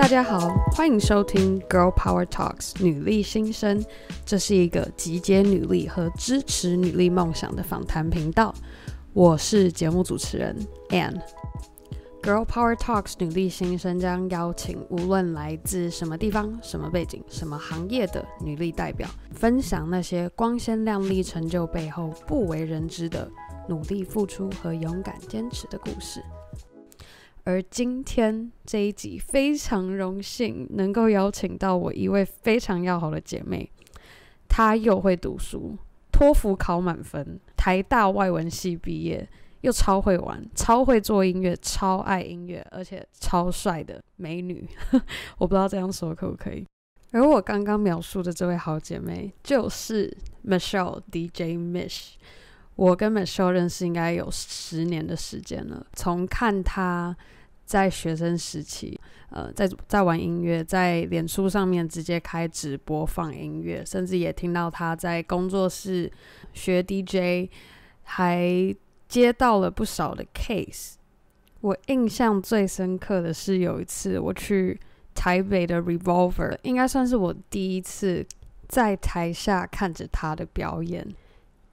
大家好，欢迎收听《Girl Power Talks 女力新生》，这是一个集结女力和支持女力梦想的访谈频道。我是节目主持人 Anne。《Girl Power Talks 女力新生》将邀请无论来自什么地方、什么背景、什么行业的女力代表，分享那些光鲜亮丽成就背后不为人知的努力付出和勇敢坚持的故事。而今天这一集非常荣幸能够邀请到我一位非常要好的姐妹，她又会读书，托福考满分，台大外文系毕业，又超会玩，超会做音乐，超爱音乐，而且超帅的美女。我不知道这样说可不可以。而我刚刚描述的这位好姐妹就是 Michelle DJ Mish。我跟 Michelle 认识应该有十年的时间了，从看她。在学生时期，呃，在在玩音乐，在脸书上面直接开直播放音乐，甚至也听到他在工作室学 DJ，还接到了不少的 case。我印象最深刻的是有一次我去台北的 Revolver，应该算是我第一次在台下看着他的表演，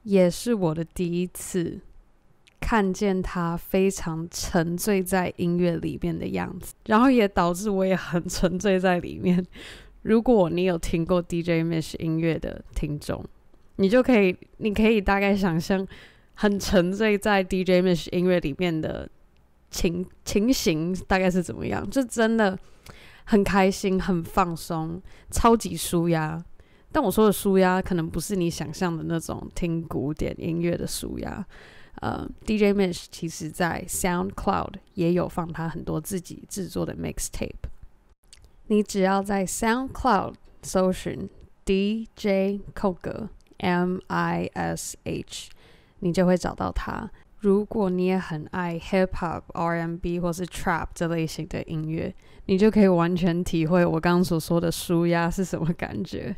也是我的第一次。看见他非常沉醉在音乐里面的样子，然后也导致我也很沉醉在里面。如果你有听过 DJ Mish 音乐的听众，你就可以，你可以大概想象很沉醉在 DJ Mish 音乐里面的情情形大概是怎么样，就真的很开心、很放松、超级舒压。但我说的舒压，可能不是你想象的那种听古典音乐的舒压。呃，DJ Mish 其实，在 SoundCloud 也有放他很多自己制作的 Mixtape。你只要在 SoundCloud 搜寻 DJ c o k e Mish，你就会找到他。如果你也很爱 Hip Hop、R&B 或是 Trap 这类型的音乐，你就可以完全体会我刚刚所说的舒压是什么感觉。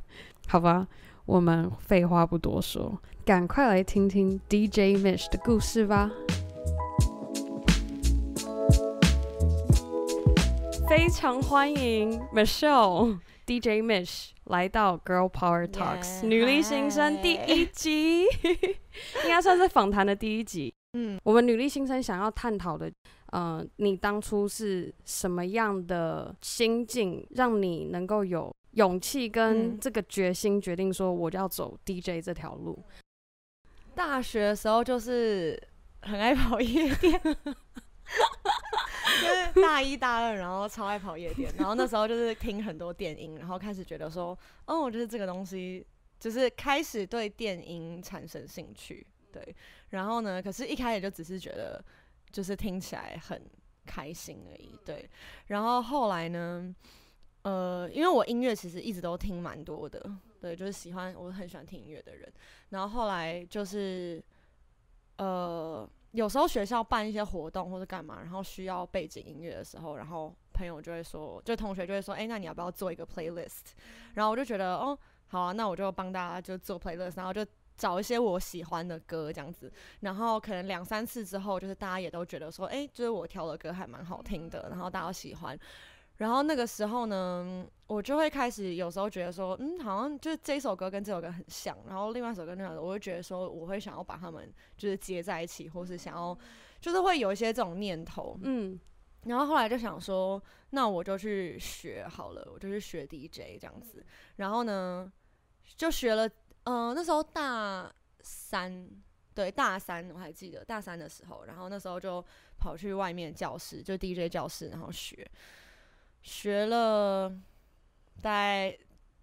好吧，我们废话不多说。赶快来听听 DJ Mish 的故事吧！非常欢迎 Michelle DJ Mish 来到《Girl Power Talks》女力新生第一集，应该算是访谈的第一集。嗯，我们女力新生想要探讨的，呃，你当初是什么样的心境，让你能够有勇气跟这个决心，决定说我要走 DJ 这条路？大学的时候就是很爱跑夜店，就是大一大二，然后超爱跑夜店，然后那时候就是听很多电音，然后开始觉得说，哦，就是这个东西就是开始对电音产生兴趣，对。然后呢，可是一开始就只是觉得就是听起来很开心而已，对。然后后来呢，呃，因为我音乐其实一直都听蛮多的。对，就是喜欢我很喜欢听音乐的人。然后后来就是，呃，有时候学校办一些活动或者干嘛，然后需要背景音乐的时候，然后朋友就会说，就同学就会说，哎，那你要不要做一个 playlist？然后我就觉得，哦，好啊，那我就帮大家就做 playlist。然后就找一些我喜欢的歌这样子。然后可能两三次之后，就是大家也都觉得说，哎，就是我挑的歌还蛮好听的，然后大家喜欢。然后那个时候呢，我就会开始有时候觉得说，嗯，好像就是这首歌跟这首歌很像，然后另外一首歌那首，我就觉得说，我会想要把他们就是接在一起，或是想要，就是会有一些这种念头，嗯。然后后来就想说，那我就去学好了，我就去学 DJ 这样子。然后呢，就学了，嗯，那时候大三，对，大三我还记得，大三的时候，然后那时候就跑去外面教室，就 DJ 教室，然后学。学了大概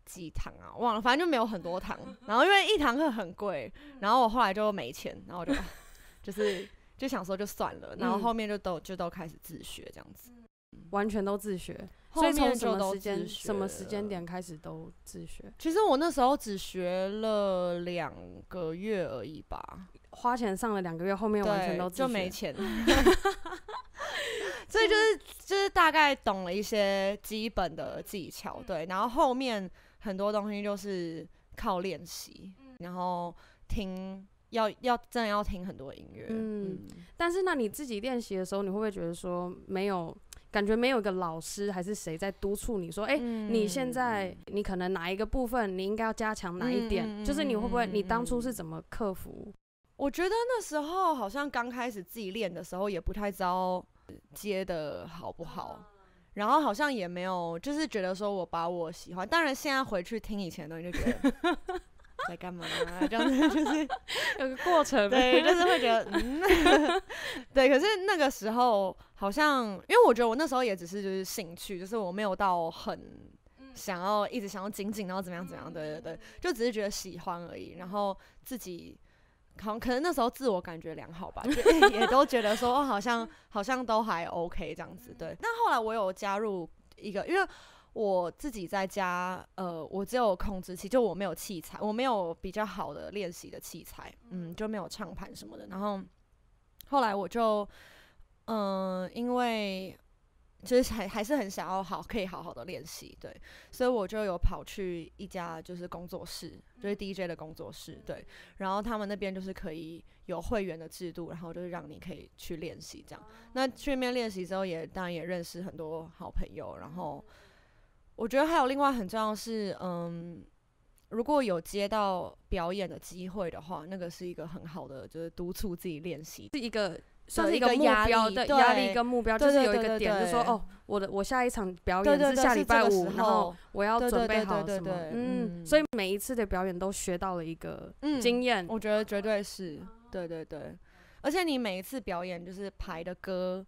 几堂啊？忘了，反正就没有很多堂。然后因为一堂课很贵，然后我后来就没钱，然后我就 就是就想说就算了。然后后面就都就都开始自学这样子，完全都自学。后面就么时间什么时间点开始都自学？其实我那时候只学了两个月而已吧，花钱上了两个月，后面完全都没钱。大概懂了一些基本的技巧，对，然后后面很多东西就是靠练习，然后听，要要真的要听很多音乐，嗯。但是那你自己练习的时候，你会不会觉得说没有感觉，没有一个老师还是谁在督促你说，哎，你现在你可能哪一个部分你应该要加强哪一点？就是你会不会你当初是怎么克服？我觉得那时候好像刚开始自己练的时候也不太知道。接的好不好，然后好像也没有，就是觉得说我把我喜欢，当然现在回去听以前的东西就觉得 在干嘛，这样子就是 有个过程，对，就是会觉得，嗯、对，可是那个时候好像，因为我觉得我那时候也只是就是兴趣，就是我没有到很想要一直想要紧紧然后怎么样怎样对对对，就只是觉得喜欢而已，然后自己。可可能那时候自我感觉良好吧，就 也都觉得说哦、好像好像都还 OK 这样子，对。那后来我有加入一个，因为我自己在家，呃，我只有控制器，就我没有器材，我没有比较好的练习的器材，嗯，就没有唱盘什么的。然后后来我就，嗯，因为。就是还还是很想要好，可以好好的练习，对，所以我就有跑去一家就是工作室，就是 DJ 的工作室，对，然后他们那边就是可以有会员的制度，然后就是让你可以去练习这样。那去那边练习之后，也当然也认识很多好朋友，然后我觉得还有另外很重要是，嗯，如果有接到表演的机会的话，那个是一个很好的，就是督促自己练习，是一个。算是一个目标的压力跟目标，就是有一个点，就说哦，我的我下一场表演是下礼拜五，然后我要准备好什么？嗯，所以每一次的表演都学到了一个经验，我觉得绝对是，对对对。而且你每一次表演就是排的歌，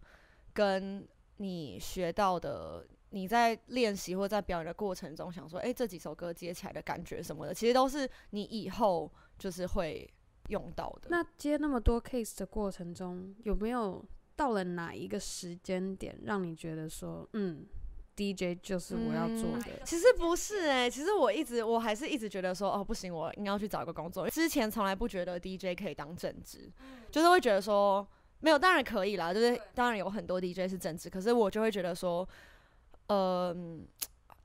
跟你学到的，你在练习或在表演的过程中想说，哎，这几首歌接起来的感觉什么的，其实都是你以后就是会。用到的那接那么多 case 的过程中，有没有到了哪一个时间点，让你觉得说，嗯，DJ 就是我要做的？其实不是哎，其实我一直我还是一直觉得说，哦，不行，我应该要去找个工作。之前从来不觉得 DJ 可以当正职，就是会觉得说，没有，当然可以啦，就是当然有很多 DJ 是正职，可是我就会觉得说，嗯，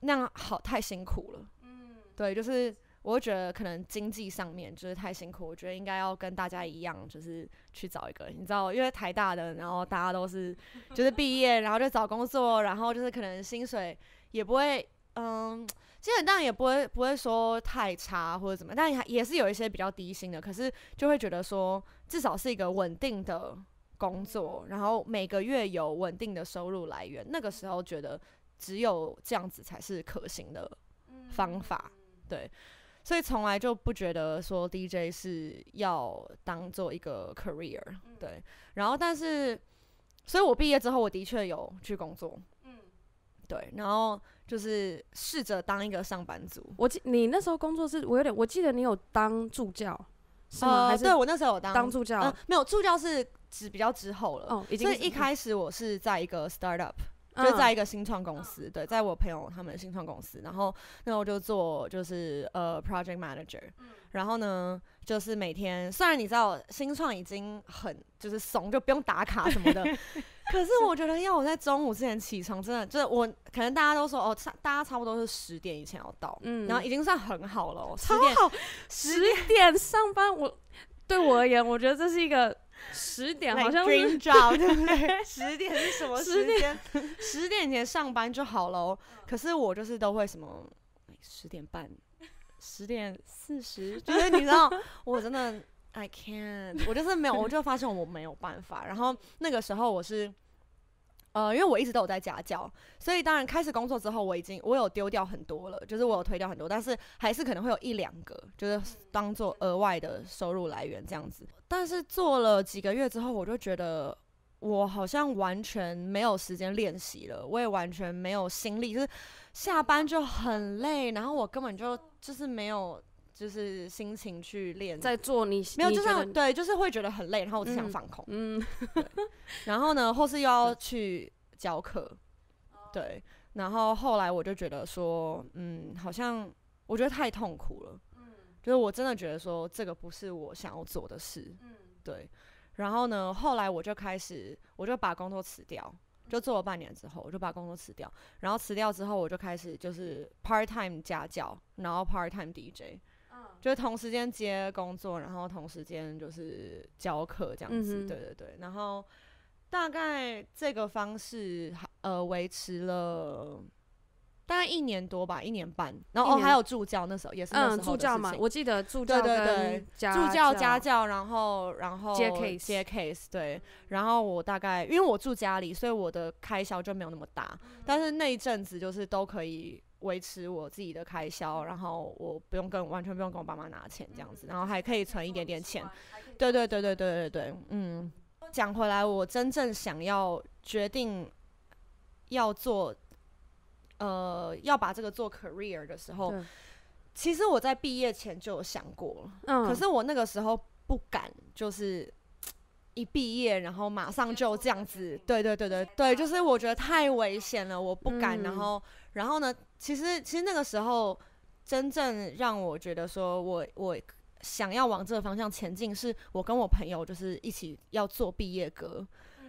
那样好太辛苦了。嗯，对，就是。我觉得可能经济上面就是太辛苦，我觉得应该要跟大家一样，就是去找一个你知道，因为台大的，然后大家都是 就是毕业，然后就找工作，然后就是可能薪水也不会，嗯，薪水当然也不会不会说太差或者怎么，但也是有一些比较低薪的，可是就会觉得说至少是一个稳定的工作，然后每个月有稳定的收入来源，那个时候觉得只有这样子才是可行的方法，对。所以从来就不觉得说 DJ 是要当做一个 career，对。然后，但是，所以我毕业之后，我的确有去工作，嗯，对。然后就是试着当一个上班族。我记你那时候工作是，我有点我记得你有当助教，是吗？还是对我那时候有当助教？没有，助教是只比较之后了，哦，已经。所以一开始我是在一个 startup。就在一个新创公司，对，在我朋友他们新创公司，然后，那我就做就是呃 project manager，然后呢，就是每天，虽然你知道新创已经很就是怂，就不用打卡什么的，可是我觉得要我在中午之前起床，真的就是我可能大家都说哦，差大家差不多是十点以前要到，嗯，然后已经算很好了，超好，十点上班，我对我而言，我觉得这是一个。十点好像是，对不对？十点是什么时间？十点前上班就好了。可是我就是都会什么，十点半，十点四十，就是你知道，我真的，I can't，我就是没有，我就发现我没有办法。然后那个时候我是。呃，因为我一直都有在家教，所以当然开始工作之后，我已经我有丢掉很多了，就是我有推掉很多，但是还是可能会有一两个，就是当做额外的收入来源这样子。但是做了几个月之后，我就觉得我好像完全没有时间练习了，我也完全没有心力，就是下班就很累，然后我根本就就是没有。就是心情去练，在做你没有，就是对，就是会觉得很累，然后我只想放空，嗯，然后呢，或是又要去教课，对，然后后来我就觉得说，嗯，好像我觉得太痛苦了，嗯，就是我真的觉得说这个不是我想要做的事，嗯，对，然后呢，后来我就开始，我就把工作辞掉，就做了半年之后，我就把工作辞掉，然后辞掉之后，我就开始就是 part time 家教，然后 part time DJ。就同时间接工作，然后同时间就是教课这样子，对对对。然后大概这个方式，呃，维持了大概一年多吧，一年半。然后哦、还有助教那时候也是，嗯，助教嘛，我记得助教，对对对，助教家教，然后然后接 case，接 case，对。然后我大概因为我住家里，所以我的开销就没有那么大，但是那一阵子就是都可以。维持我自己的开销，然后我不用跟完全不用跟我爸妈拿钱这样子，然后还可以存一点点钱。对对对对对对对，嗯。讲回来，我真正想要决定要做，呃，要把这个做 career 的时候，其实我在毕业前就有想过，可是我那个时候不敢，就是。一毕业，然后马上就这样子，对对对对对，就是我觉得太危险了，我不敢。然后，然后呢？其实，其实那个时候，真正让我觉得说我我想要往这个方向前进，是我跟我朋友就是一起要做毕业歌，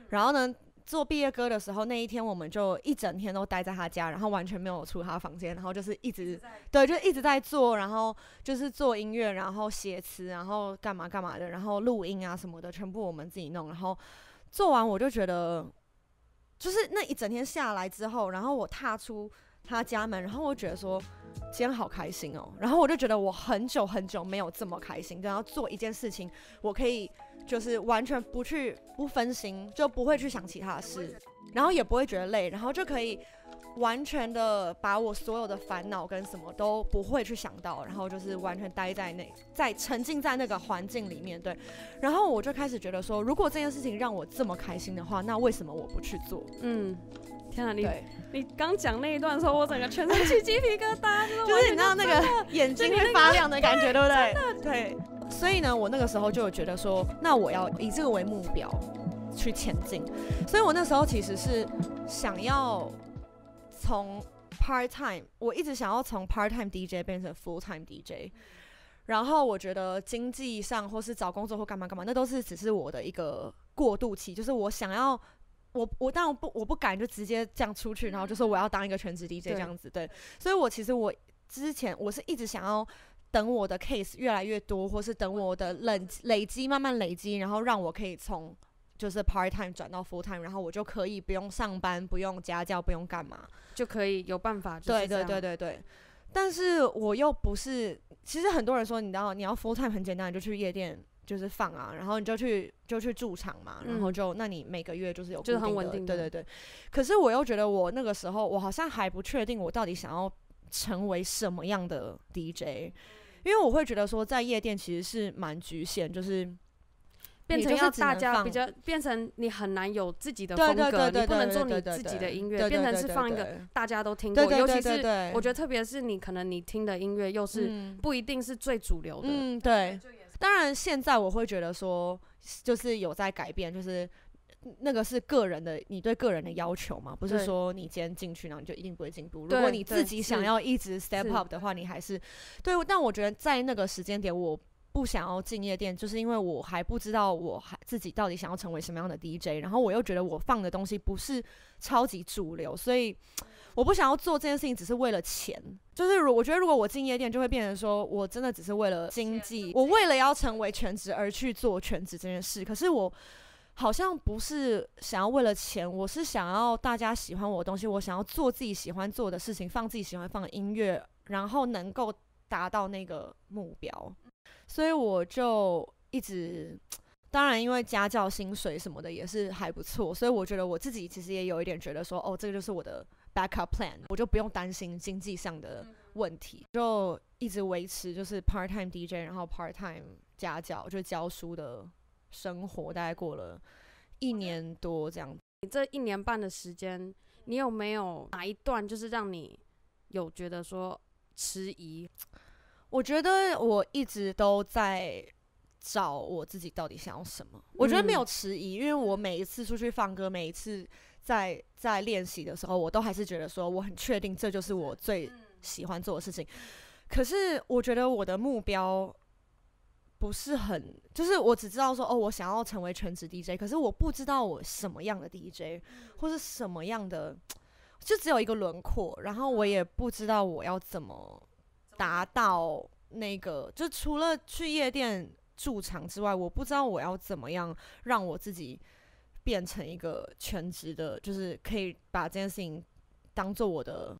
然后呢？做毕业歌的时候，那一天我们就一整天都待在他家，然后完全没有出他房间，然后就是一直对，就一直在做，然后就是做音乐，然后写词，然后干嘛干嘛的，然后录音啊什么的，全部我们自己弄。然后做完，我就觉得，就是那一整天下来之后，然后我踏出他家门，然后我觉得说今天好开心哦。然后我就觉得我很久很久没有这么开心，然后做一件事情，我可以。就是完全不去不分心，就不会去想其他的事，然后也不会觉得累，然后就可以完全的把我所有的烦恼跟什么都不会去想到，然后就是完全待在那，在沉浸在那个环境里面。对，然后我就开始觉得说，如果这件事情让我这么开心的话，那为什么我不去做？嗯，天哪，你你刚讲那一段的时候，我整个全身起鸡皮疙瘩，就是你知道那个眼睛会发亮的感觉，对不对？对。所以呢，我那个时候就觉得说，那我要以这个为目标去前进。所以我那时候其实是想要从 part time，我一直想要从 part time DJ 变成 full time DJ。然后我觉得经济上或是找工作或干嘛干嘛，那都是只是我的一个过渡期。就是我想要，我我但我不我不敢就直接这样出去，然后就说我要当一个全职 DJ 这样子对。所以我其实我之前我是一直想要。等我的 case 越来越多，或是等我的累累积慢慢累积，然后让我可以从就是 part time 转到 full time，然后我就可以不用上班，不用家教，不用干嘛，就可以有办法。对对对对对。但是我又不是，其实很多人说，你知道，你要 full time 很简单，你就去夜店就是放啊，然后你就去就去驻场嘛，然后就那你每个月就是有就是很稳定。对对对。可是我又觉得，我那个时候我好像还不确定，我到底想要成为什么样的 DJ。因为我会觉得说，在夜店其实是蛮局限，就是变成要大家比较，变成你很难有自己的风格，你不能做你自己的音乐，变成是放一个大家都听过，尤其是我觉得特别是你可能你听的音乐又是不一定是最主流的。嗯，对。当然，现在我会觉得说，就是有在改变，就是。那个是个人的，你对个人的要求嘛？不是说你今天进去，然后你就一定不会进步。如果你自己想要一直 step up 的话，你还是对。但我觉得在那个时间点，我不想要进夜店，就是因为我还不知道我还自己到底想要成为什么样的 DJ。然后我又觉得我放的东西不是超级主流，所以我不想要做这件事情，只是为了钱。就是如我觉得，如果我进夜店，就会变成说我真的只是为了经济，我为了要成为全职而去做全职这件事。可是我。好像不是想要为了钱，我是想要大家喜欢我的东西，我想要做自己喜欢做的事情，放自己喜欢放的音乐，然后能够达到那个目标。所以我就一直，当然因为家教薪水什么的也是还不错，所以我觉得我自己其实也有一点觉得说，哦，这个就是我的 backup plan，我就不用担心经济上的问题，就一直维持就是 part time DJ，然后 part time 家教，就教书的。生活大概过了一年多这样，你这一年半的时间，你有没有哪一段就是让你有觉得说迟疑？我觉得我一直都在找我自己到底想要什么。我觉得没有迟疑，因为我每一次出去放歌，每一次在在练习的时候，我都还是觉得说我很确定这就是我最喜欢做的事情。可是我觉得我的目标。不是很，就是我只知道说哦，我想要成为全职 DJ，可是我不知道我什么样的 DJ，或是什么样的，就只有一个轮廓。然后我也不知道我要怎么达到那个，就除了去夜店驻场之外，我不知道我要怎么样让我自己变成一个全职的，就是可以把这件事情当做我的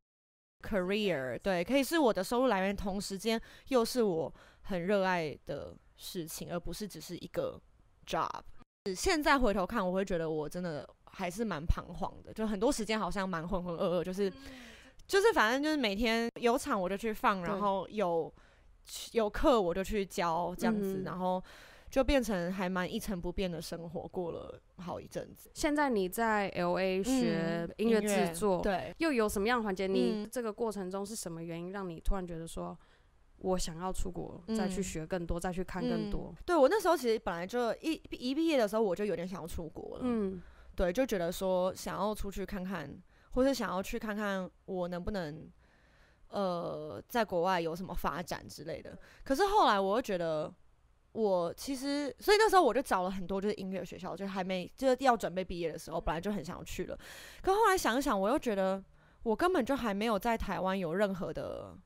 career，对，可以是我的收入来源，同时间又是我很热爱的。事情，而不是只是一个 job。现在回头看，我会觉得我真的还是蛮彷徨的，就很多时间好像蛮浑浑噩噩，就是就是反正就是每天有场我就去放，然后有有课我就去教这样子，然后就变成还蛮一成不变的生活，过了好一阵子。现在你在 L A 学音乐制作，对，又有什么样的环节？你这个过程中是什么原因让你突然觉得说？我想要出国，再去学更多，再去看更多。对我那时候其实本来就一一毕业的时候，我就有点想要出国了。嗯，对，就觉得说想要出去看看，或是想要去看看我能不能，呃，在国外有什么发展之类的。可是后来我又觉得，我其实，所以那时候我就找了很多就是音乐学校，就还没就要准备毕业的时候，本来就很想要去了。可后来想想，我又觉得我根本就还没有在台湾有任何的。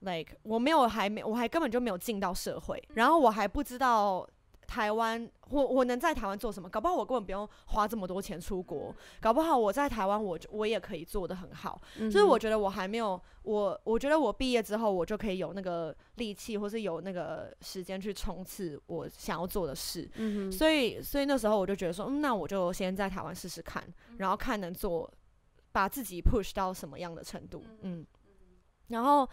like 我没有还没我还根本就没有进到社会，然后我还不知道台湾我我能在台湾做什么，搞不好我根本不用花这么多钱出国，搞不好我在台湾我我也可以做得很好，所以我觉得我还没有我我觉得我毕业之后我就可以有那个力气或是有那个时间去冲刺我想要做的事，所以所以那时候我就觉得说，嗯，那我就先在台湾试试看，然后看能做把自己 push 到什么样的程度，嗯，然后。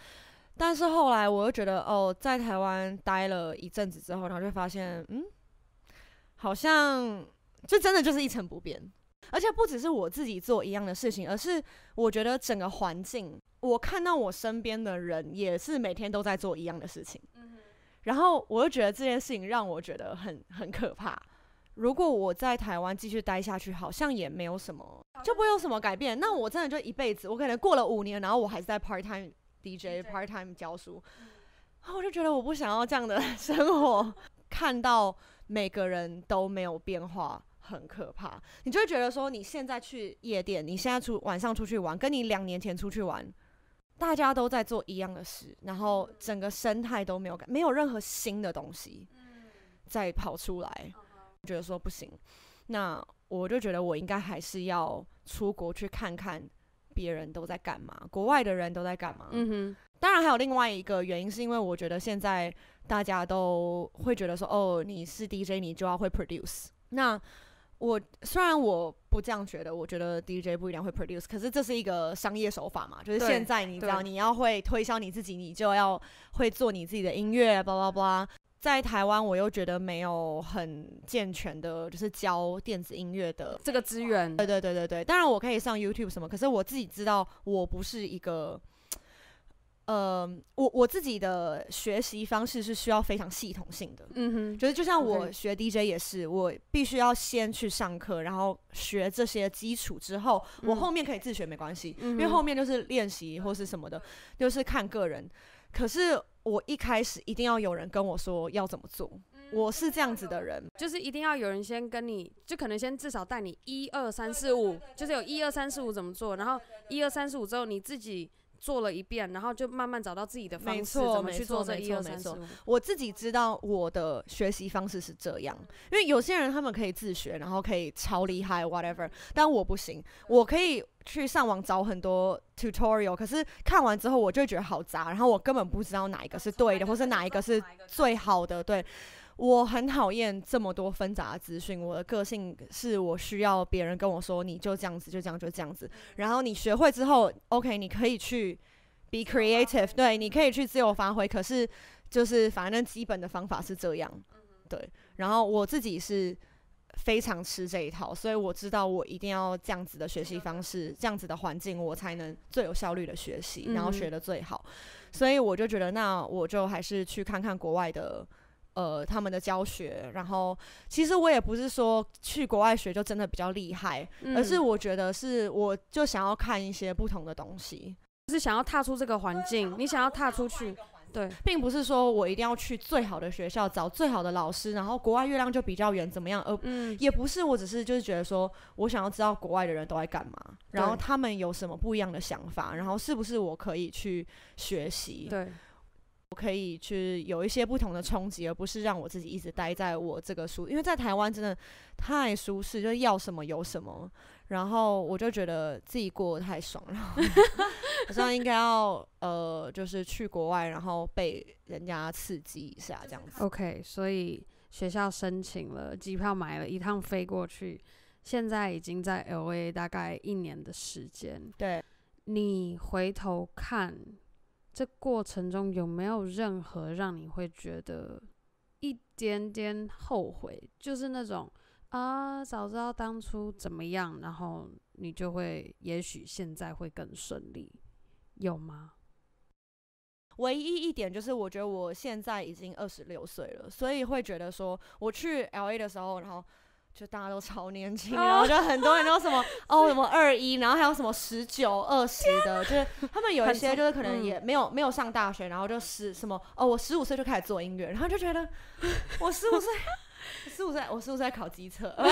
但是后来我又觉得，哦，在台湾待了一阵子之后，然后就发现，嗯，好像这真的就是一成不变，而且不只是我自己做一样的事情，而是我觉得整个环境，我看到我身边的人也是每天都在做一样的事情。然后我又觉得这件事情让我觉得很很可怕。如果我在台湾继续待下去，好像也没有什么，就不会有什么改变。那我真的就一辈子，我可能过了五年，然后我还是在 part time。DJ part time 教书，我就觉得我不想要这样的 生活。看到每个人都没有变化，很可怕。你就会觉得说，你现在去夜店，你现在出晚上出去玩，跟你两年前出去玩，大家都在做一样的事，然后整个生态都没有改，没有任何新的东西在跑出来，觉得说不行。那我就觉得我应该还是要出国去看看。别人都在干嘛？国外的人都在干嘛？嗯哼，当然还有另外一个原因，是因为我觉得现在大家都会觉得说，哦，你是 DJ，你就要会 produce。那我虽然我不这样觉得，我觉得 DJ 不一定会 produce，可是这是一个商业手法嘛，就是现在你知道你要会推销你自己，你就要会做你自己的音乐，拉巴拉。在台湾，我又觉得没有很健全的，就是教电子音乐的这个资源。对对对对对，当然我可以上 YouTube 什么，可是我自己知道我不是一个，呃，我我自己的学习方式是需要非常系统性的。嗯哼，就是就像我学 DJ 也是，我必须要先去上课，然后学这些基础之后，我后面可以自学没关系，因为后面就是练习或是什么的，就是看个人。可是。我一开始一定要有人跟我说要怎么做，我是这样子的人，就是一定要有人先跟你就可能先至少带你一二三四五，就是有一二三四五怎么做，然后一二三四五之后你自己。做了一遍，然后就慢慢找到自己的方式，怎么去做这一二三四。我自己知道我的学习方式是这样，因为有些人他们可以自学，然后可以超厉害，whatever。但我不行，我可以去上网找很多 tutorial，可是看完之后我就觉得好杂，然后我根本不知道哪一个是对的，或是哪一个是最好的，对。我很讨厌这么多纷杂的资讯。我的个性是我需要别人跟我说，你就这样子，就这样，就这样子。然后你学会之后，OK，你可以去 be creative，对，你可以去自由发挥。可是就是反正基本的方法是这样，对。然后我自己是非常吃这一套，所以我知道我一定要这样子的学习方式，这样子的环境，我才能最有效率的学习，然后学得最好。所以我就觉得，那我就还是去看看国外的。呃，他们的教学，然后其实我也不是说去国外学就真的比较厉害，而是我觉得是，我就想要看一些不同的东西，是想要踏出这个环境。你想要踏出去，对，并不是说我一定要去最好的学校找最好的老师，然后国外月亮就比较圆怎么样？呃，也不是，我只是就是觉得说我想要知道国外的人都在干嘛，然后他们有什么不一样的想法，然后是不是我可以去学习？对。我可以去有一些不同的冲击，而不是让我自己一直待在我这个舒因为在台湾真的太舒适，就是要什么有什么，然后我就觉得自己过得太爽了，好像应该要呃，就是去国外，然后被人家刺激一下这样子。OK，所以学校申请了，机票买了一趟飞过去，现在已经在 LA 大概一年的时间。对，你回头看。这过程中有没有任何让你会觉得一点点后悔？就是那种啊，早知道当初怎么样，然后你就会也许现在会更顺利，有吗？唯一一点就是，我觉得我现在已经二十六岁了，所以会觉得说，我去 L A 的时候，然后。就大家都超年轻啊！我觉得很多人都什么 哦，什么二一，然后还有什么十九、二十的，就是他们有一些就是可能也没有没有上大学，然后就十什么哦，我十五岁就开始做音乐，然后就觉得 我十五岁，十五岁我十五岁考机测，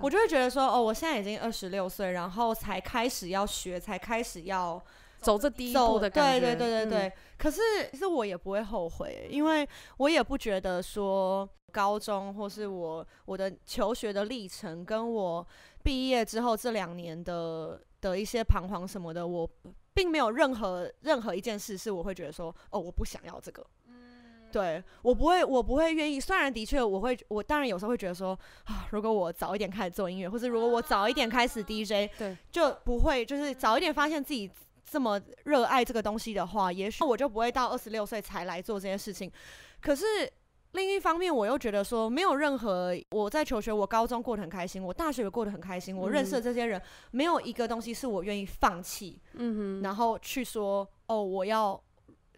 我就会觉得说哦，我现在已经二十六岁，然后才开始要学，才开始要。走这第一步的感觉。对对对对对。可是，其实我也不会后悔，因为我也不觉得说高中或是我我的求学的历程，跟我毕业之后这两年的的一些彷徨什么的，我并没有任何任何一件事是我会觉得说哦，我不想要这个。嗯。对我不会，我不会愿意。虽然的确，我会我当然有时候会觉得说啊，如果我早一点开始做音乐，或者如果我早一点开始 DJ，对，就不会就是早一点发现自己。这么热爱这个东西的话，也许我就不会到二十六岁才来做这些事情。可是另一方面，我又觉得说，没有任何我在求学，我高中过得很开心，我大学也过得很开心，我认识的这些人，没有一个东西是我愿意放弃。嗯哼。然后去说，哦，我要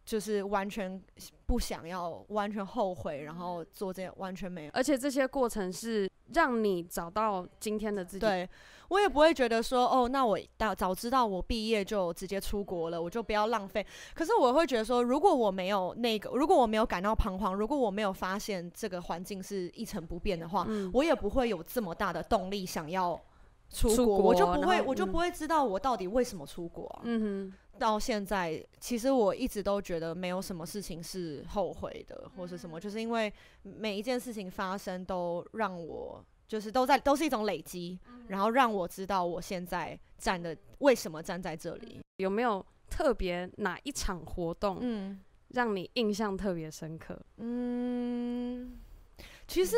就是完全不想要，完全后悔，然后做这完全没有。而且这些过程是让你找到今天的自己。对。我也不会觉得说，哦，那我到早知道我毕业就直接出国了，我就不要浪费。可是我会觉得说，如果我没有那个，如果我没有感到彷徨，如果我没有发现这个环境是一成不变的话，我也不会有这么大的动力想要出国。我就不会，我就不会知道我到底为什么出国。嗯哼，到现在其实我一直都觉得没有什么事情是后悔的，或者什么，就是因为每一件事情发生都让我。就是都在，都是一种累积，然后让我知道我现在站的为什么站在这里。有没有特别哪一场活动，嗯，让你印象特别深刻？嗯，其实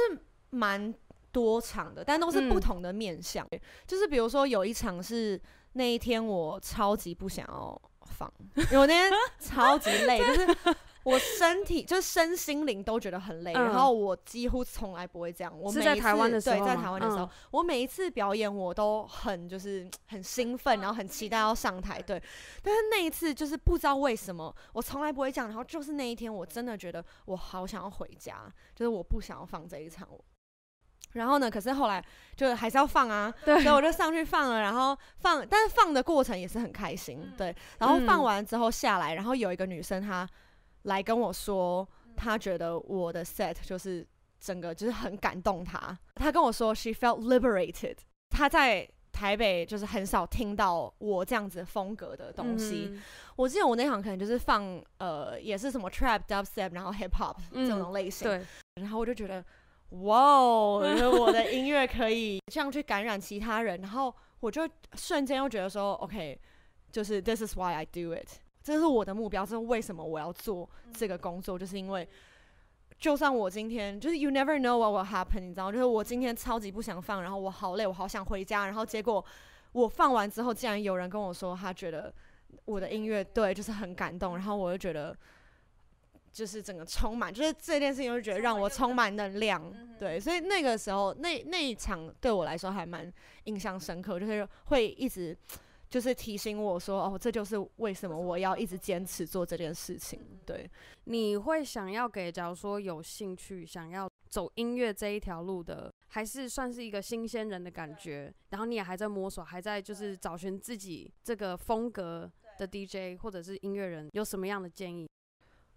蛮多场的，但都是不同的面相。就是比如说有一场是那一天我超级不想要放，因为我那天超级累，就是。我身体就是身心灵都觉得很累，然后我几乎从来不会这样。我是在台湾的时候，对，在台湾的时候，我每一次表演我都很就是很兴奋，然后很期待要上台。对，但是那一次就是不知道为什么，我从来不会这样。然后就是那一天，我真的觉得我好想要回家，就是我不想要放这一场。然后呢，可是后来就还是要放啊，对，所以我就上去放了。然后放，但是放的过程也是很开心，对。然后放完之后下来，然后有一个女生她。来跟我说，他觉得我的 set 就是整个就是很感动他。他跟我说，she felt liberated。他在台北就是很少听到我这样子风格的东西。我记得我那场可能就是放呃也是什么 trap dubstep 然后 hip hop 这种类型。对。然后我就觉得，哇哦，我的音乐可以这样去感染其他人。然后我就瞬间又觉得说，OK，就是 this is why I do it。这是我的目标，这是为什么我要做这个工作，就是因为，就算我今天就是 you never know what will happen，你知道，就是我今天超级不想放，然后我好累，我好想回家，然后结果我放完之后，竟然有人跟我说他觉得我的音乐对就是很感动，然后我就觉得就是整个充满，就是这件事情就觉得让我充满能量，对，所以那个时候那那一场对我来说还蛮印象深刻，就是会一直。就是提醒我说，哦，这就是为什么我要一直坚持做这件事情。对，你会想要给，假如说有兴趣想要走音乐这一条路的，还是算是一个新鲜人的感觉，然后你也还在摸索，还在就是找寻自己这个风格的 DJ 或者是音乐人，有什么样的建议？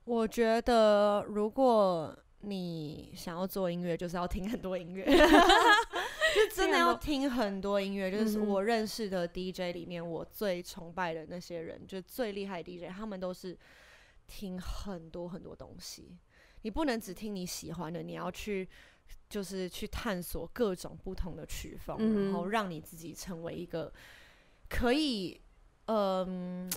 我觉得，如果你想要做音乐，就是要听很多音乐。就 真的要听很多音乐，就是我认识的 DJ 里面，我最崇拜的那些人，就最厉害 DJ，他们都是听很多很多东西。你不能只听你喜欢的，你要去就是去探索各种不同的曲风，然后让你自己成为一个可以，嗯，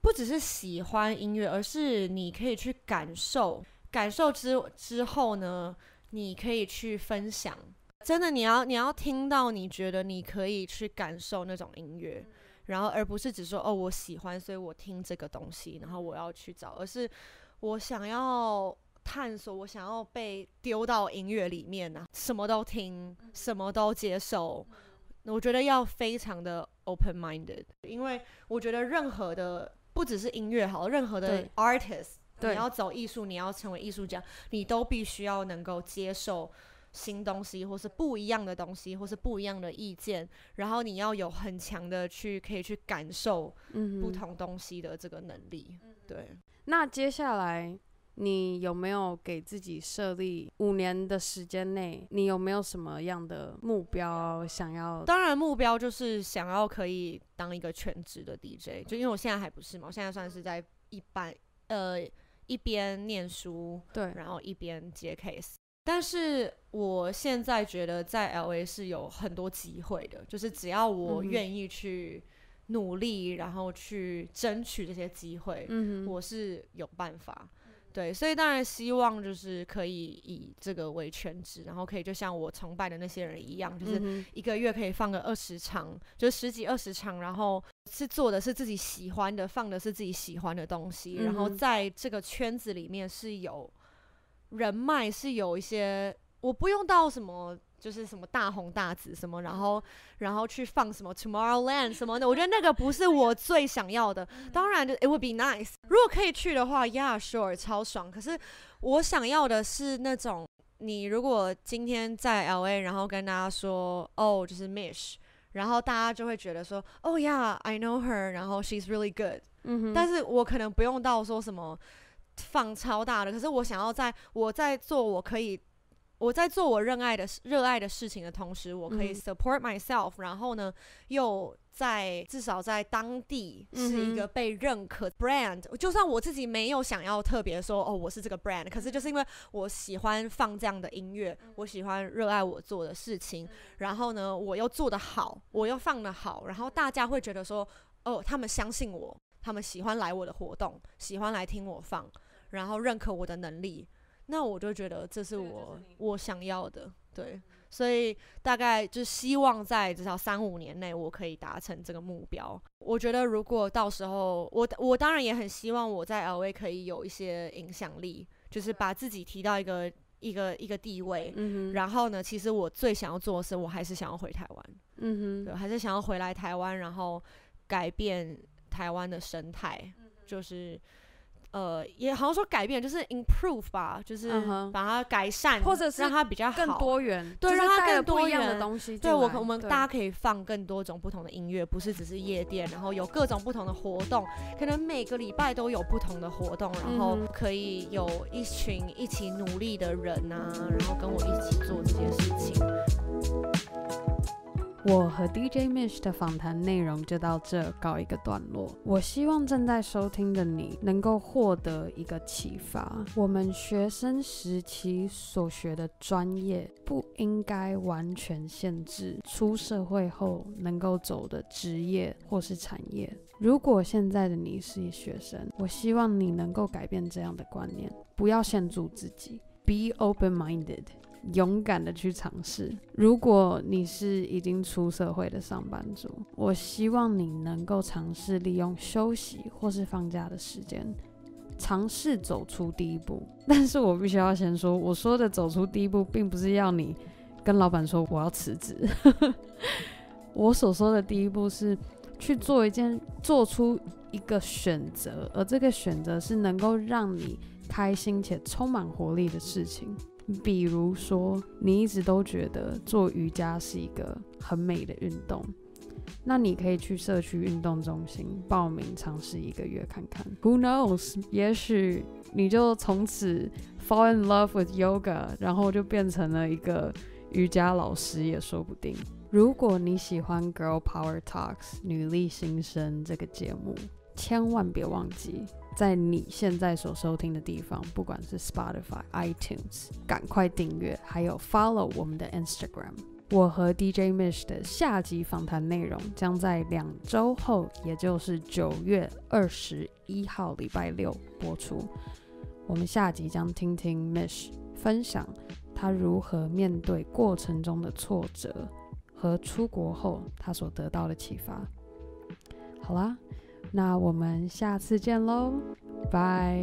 不只是喜欢音乐，而是你可以去感受，感受之之后呢，你可以去分享。真的，你要你要听到，你觉得你可以去感受那种音乐，然后而不是只说哦，我喜欢，所以我听这个东西，然后我要去找，而是我想要探索，我想要被丢到音乐里面啊，什么都听，什么都接受。我觉得要非常的 open minded，因为我觉得任何的不只是音乐好，任何的 artist，你要走艺术，你要成为艺术家，你都必须要能够接受。新东西，或是不一样的东西，或是不一样的意见，然后你要有很强的去可以去感受不同东西的这个能力。对，那接下来你有没有给自己设立五年的时间内，你有没有什么样的目标想要？当然，目标就是想要可以当一个全职的 DJ，就因为我现在还不是嘛，我现在算是在一般呃一边念书，对，然后一边接 case。但是我现在觉得在 LA 是有很多机会的，就是只要我愿意去努力，然后去争取这些机会，嗯，我是有办法。对，所以当然希望就是可以以这个为全职，然后可以就像我崇拜的那些人一样，就是一个月可以放个二十场，就十几二十场，然后是做的是自己喜欢的，放的是自己喜欢的东西，然后在这个圈子里面是有。人脉是有一些，我不用到什么，就是什么大红大紫什么，然后然后去放什么 Tomorrowland 什么的，我觉得那个不是我最想要的。当然，It 就，would be nice，如果可以去的话，Yeah，sure，超爽。可是我想要的是那种，你如果今天在 LA，然后跟大家说，哦，就是 Miss，然后大家就会觉得说，o h Yeah，I know her，然后 she's really good。嗯哼，但是我可能不用到说什么。放超大的，可是我想要在我在做我可以我在做我热爱的热爱的事情的同时，我可以 support myself。然后呢，又在至少在当地是一个被认可 brand。就算我自己没有想要特别说哦，我是这个 brand，可是就是因为我喜欢放这样的音乐，我喜欢热爱我做的事情，然后呢，我又做得好，我又放得好，然后大家会觉得说哦，他们相信我，他们喜欢来我的活动，喜欢来听我放。然后认可我的能力，那我就觉得这是我我想要的，对，所以大概就希望在至少三五年内，我可以达成这个目标。我觉得如果到时候，我我当然也很希望我在 L A 可以有一些影响力，就是把自己提到一个一个一个地位。嗯然后呢，其实我最想要做的是，我还是想要回台湾。嗯哼。还是想要回来台湾，然后改变台湾的生态。就是。呃，也好像说改变，就是 improve 吧，就是把它改善，或者是让它比较好，更多元，对，让它更多元的东西。对，我我们大家可以放更多种不同的音乐，不是只是夜店，然后有各种不同的活动，可能每个礼拜都有不同的活动，然后可以有一群一起努力的人啊，然后跟我一起做这件事情。我和 DJ Mish 的访谈内容就到这，告一个段落。我希望正在收听的你能够获得一个启发：我们学生时期所学的专业不应该完全限制出社会后能够走的职业或是产业。如果现在的你是学生，我希望你能够改变这样的观念，不要限住自己，Be open-minded。勇敢的去尝试。如果你是已经出社会的上班族，我希望你能够尝试利用休息或是放假的时间，尝试走出第一步。但是我必须要先说，我说的走出第一步，并不是要你跟老板说我要辞职。我所说的第一步是去做一件、做出一个选择，而这个选择是能够让你开心且充满活力的事情。比如说，你一直都觉得做瑜伽是一个很美的运动，那你可以去社区运动中心报名尝试一个月看看。Who knows？也许你就从此 fall in love with yoga，然后就变成了一个瑜伽老师也说不定。如果你喜欢《Girl Power Talks》女力新生这个节目，千万别忘记。在你现在所收听的地方，不管是 Spotify、iTunes，赶快订阅，还有 follow 我们的 Instagram。我和 DJ Mish 的下集访谈内容将在两周后，也就是九月二十一号礼拜六播出。我们下集将听听 Mish 分享他如何面对过程中的挫折，和出国后他所得到的启发。好啦。那我们下次见喽，拜。